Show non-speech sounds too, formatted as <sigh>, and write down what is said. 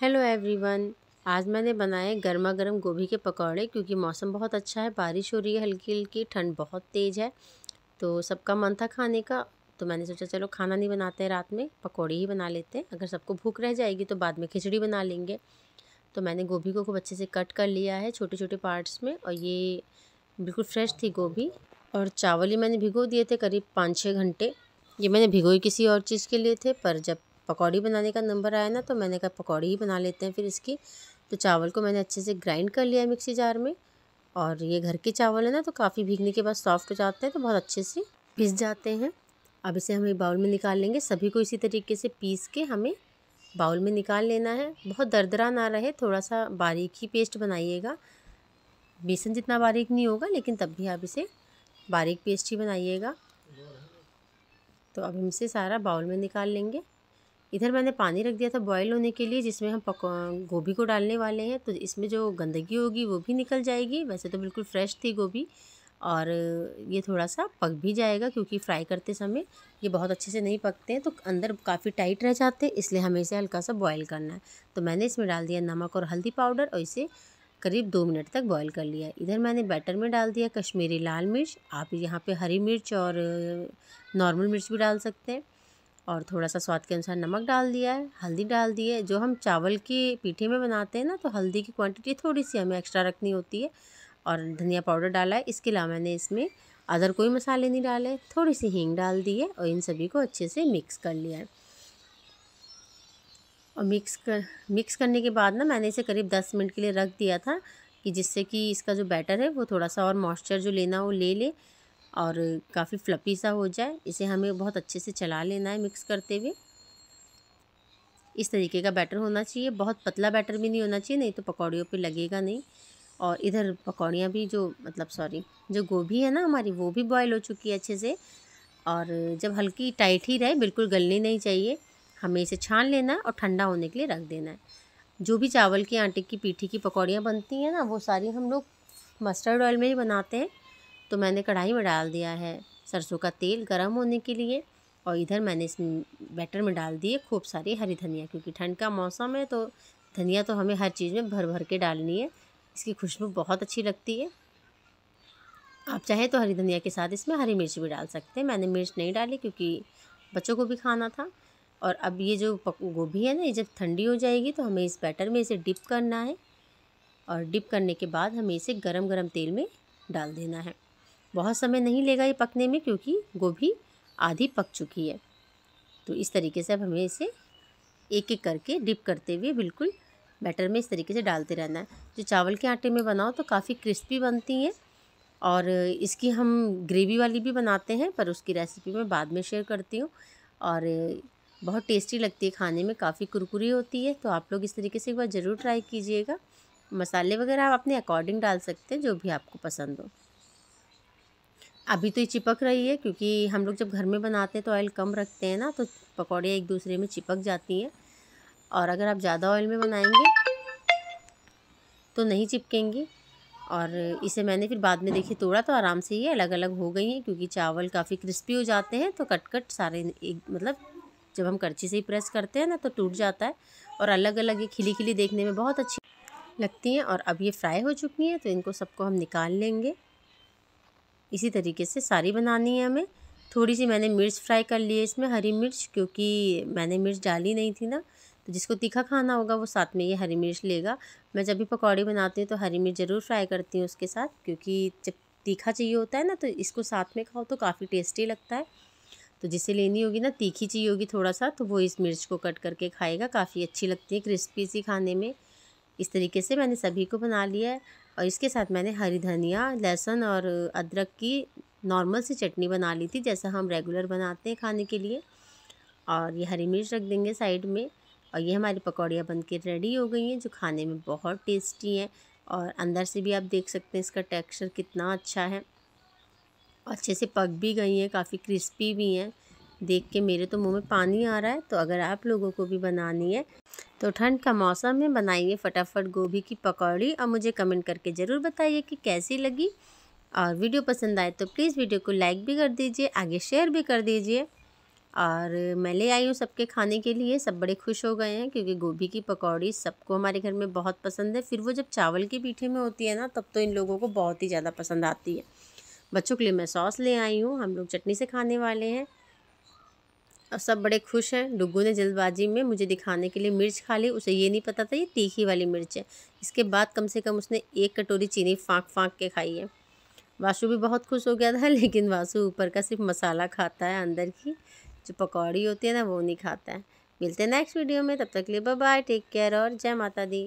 hello everyone आज मैंने बनाए गर्मा गर्म गोभी के पकौड़े क्योंकि मौसम बहुत अच्छा है बारिश हो रही है हल्की हल्की ठंड बहुत तेज़ है तो सबका मन था खाने का तो मैंने सोचा चलो खाना नहीं बनाते हैं रात में पकौड़े ही बना लेते हैं अगर सबको भूख रह जाएगी तो बाद में खिचड़ी बना लेंगे तो मैंने गोभी को खूब अच्छे से कट कर लिया है छोटे छोटे पार्ट्स में और ये बिल्कुल फ्रेश थी गोभी और चावल ही मैंने भिगो दिए थे करीब पाँच छः घंटे ये मैंने भिगोई किसी और चीज़ के लिए थे पर जब पकौड़ी बनाने का नंबर आया ना तो मैंने कहा पकौड़ी ही बना लेते हैं फिर इसकी तो चावल को मैंने अच्छे से ग्राइंड कर लिया मिक्सी जार में और ये घर के चावल है ना तो काफ़ी भीगने के बाद सॉफ्ट हो जाते हैं तो बहुत अच्छे से पीस जाते हैं अब इसे हम एक बाउल में निकाल लेंगे सभी को इसी तरीके से पीस के हमें बाउल में निकाल लेना है बहुत दरदरा ना रहे थोड़ा सा बारीक ही पेस्ट बनाइएगा बेसन जितना बारीक नहीं होगा लेकिन तब भी आप इसे बारीक पेस्ट ही बनाइएगा तो अब हम इसे सारा बाउल में निकाल लेंगे इधर मैंने पानी रख दिया था बॉईल होने के लिए जिसमें हम पक गोभी को डालने वाले हैं तो इसमें जो गंदगी होगी वो भी निकल जाएगी वैसे तो बिल्कुल फ्रेश थी गोभी और ये थोड़ा सा पक भी जाएगा क्योंकि फ्राई करते समय ये बहुत अच्छे से नहीं पकते हैं तो अंदर काफ़ी टाइट रह जाते हैं इसलिए हमें इसे हल्का सा बॉयल करना है तो मैंने इसमें डाल दिया नमक और हल्दी पाउडर और इसे करीब दो मिनट तक बॉईल कर लिया इधर मैंने बैटर में डाल दिया कश्मीरी लाल मिर्च आप यहाँ पे हरी मिर्च और नॉर्मल मिर्च भी डाल सकते हैं और थोड़ा सा स्वाद के अनुसार नमक डाल दिया है हल्दी डाल दी है जो हम चावल के पीठे में बनाते हैं ना तो हल्दी की क्वांटिटी थोड़ी सी हमें एक्स्ट्रा रखनी होती है और धनिया पाउडर डाला है इसके अलावा मैंने इसमें अदर कोई मसाले नहीं डाले थोड़ी सी हींग डाल दी है और इन सभी को अच्छे से मिक्स कर लिया है और मिक्स कर मिक्स करने के बाद ना मैंने इसे करीब दस मिनट के लिए रख दिया था कि जिससे कि इसका जो बैटर है वो थोड़ा सा और मॉइस्चर जो लेना वो ले ले और काफ़ी फ्लपी सा हो जाए इसे हमें बहुत अच्छे से चला लेना है मिक्स करते हुए इस तरीके का बैटर होना चाहिए बहुत पतला बैटर भी नहीं होना चाहिए नहीं तो पकौड़ियों पे लगेगा नहीं और इधर पकौड़ियाँ भी जो मतलब सॉरी जो गोभी है ना हमारी वो भी बॉयल हो चुकी है अच्छे से और जब हल्की टाइट ही रहे बिल्कुल गलनी नहीं चाहिए हमें इसे छान लेना है और ठंडा होने के लिए रख देना है जो भी चावल के आटे की पीठी की पकौड़ियाँ बनती हैं ना वो सारी हम लोग मस्टर्ड ऑयल में ही बनाते हैं तो मैंने कढ़ाई में डाल दिया है सरसों का तेल गर्म होने के लिए और इधर मैंने इस बैटर में डाल दिए खूब सारी हरी धनिया क्योंकि ठंड का मौसम है तो धनिया तो हमें हर चीज़ में भर भर के डालनी है इसकी खुशबू बहुत अच्छी लगती है आप चाहे तो हरी धनिया के साथ इसमें हरी मिर्च भी डाल सकते हैं मैंने मिर्च नहीं डाली क्योंकि बच्चों को भी खाना था और अब ये जो गोभी है ना ये जब ठंडी हो जाएगी तो हमें इस बैटर में इसे डिप करना है और डिप करने के बाद हमें इसे गरम गरम तेल में डाल देना है बहुत समय नहीं लेगा ये पकने में क्योंकि गोभी आधी पक चुकी है तो इस तरीके से अब हमें इसे एक एक करके डिप करते हुए बिल्कुल बैटर में इस तरीके से डालते रहना है जो चावल के आटे में बनाओ तो काफ़ी क्रिस्पी बनती हैं और इसकी हम ग्रेवी वाली भी बनाते हैं पर उसकी रेसिपी मैं बाद में शेयर करती हूँ और बहुत टेस्टी लगती है खाने में काफ़ी कुरकुरी होती है तो आप लोग इस तरीके से एक बार ज़रूर ट्राई कीजिएगा मसाले वगैरह आप अपने अकॉर्डिंग डाल सकते हैं जो भी आपको पसंद हो अभी तो ये चिपक रही है क्योंकि हम लोग जब घर में बनाते हैं तो ऑयल कम रखते हैं ना तो पकौड़े एक दूसरे में चिपक जाती हैं और अगर आप ज़्यादा ऑयल में बनाएंगे तो नहीं चिपकेंगी और इसे मैंने फिर बाद में देखिए तोड़ा तो आराम से ये अलग अलग हो गई हैं क्योंकि चावल काफ़ी क्रिस्पी हो जाते हैं तो कट कट सारे एक मतलब जब हम करछी से ही प्रेस करते हैं ना तो टूट जाता है और अलग अलग ये खिली खिली देखने में बहुत अच्छी लगती हैं और अब ये फ्राई हो चुकी हैं तो इनको सबको हम निकाल लेंगे इसी तरीके से सारी बनानी है हमें थोड़ी सी मैंने मिर्च फ्राई कर ली है इसमें हरी मिर्च क्योंकि मैंने मिर्च डाली नहीं थी ना तो जिसको तीखा खाना होगा वो साथ में ये हरी मिर्च लेगा मैं जब भी पकौड़ी बनाती हूँ तो हरी मिर्च ज़रूर फ्राई करती हूँ उसके साथ क्योंकि जब तीखा चाहिए होता है ना तो इसको साथ में खाओ तो काफ़ी टेस्टी लगता है तो जिसे लेनी होगी ना तीखी चाहिए होगी थोड़ा सा तो वो इस मिर्च को कट करके खाएगा काफ़ी अच्छी लगती है क्रिस्पी सी खाने में इस तरीके से मैंने सभी को बना लिया है और इसके साथ मैंने हरी धनिया लहसुन और अदरक की नॉर्मल सी चटनी बना ली थी जैसा हम रेगुलर बनाते हैं खाने के लिए और ये हरी मिर्च रख देंगे साइड में और ये हमारी पकौड़ियाँ बन के रेडी हो गई हैं जो खाने में बहुत टेस्टी हैं और अंदर से भी आप देख सकते हैं इसका टेक्सचर कितना अच्छा है अच्छे से पक भी गई हैं काफ़ी क्रिस्पी भी हैं देख के मेरे तो मुंह में पानी आ रहा है तो अगर आप लोगों को भी बनानी है तो ठंड का मौसम है बनाइए फटाफट गोभी की पकौड़ी और मुझे कमेंट करके ज़रूर बताइए कि कैसी लगी और वीडियो पसंद आए तो प्लीज़ वीडियो को लाइक भी कर दीजिए आगे शेयर भी कर दीजिए और मैं ले आई हूँ सबके खाने के लिए सब बड़े खुश हो गए हैं क्योंकि गोभी की पकौड़ी सबको हमारे घर में बहुत पसंद है फिर वो जब चावल के पीठे में होती है ना तब तो इन लोगों को बहुत ही ज़्यादा पसंद आती है बच्चों के लिए मैं सॉस ले आई हूँ हम लोग चटनी से खाने वाले हैं और सब बड़े खुश हैं डुग्गू ने जल्दबाजी में मुझे दिखाने के लिए मिर्च खा ली उसे ये नहीं पता था ये तीखी वाली मिर्च है इसके बाद कम से कम उसने एक कटोरी चीनी फाँक फाँक के खाई है वासु भी बहुत खुश हो गया था <laughs> लेकिन वासु ऊपर का सिर्फ मसाला खाता है अंदर की जो पकौड़ी होती है ना वो नहीं खाता है मिलते हैं नेक्स्ट वीडियो में तब तक के लिए बाय टेक केयर और जय माता दी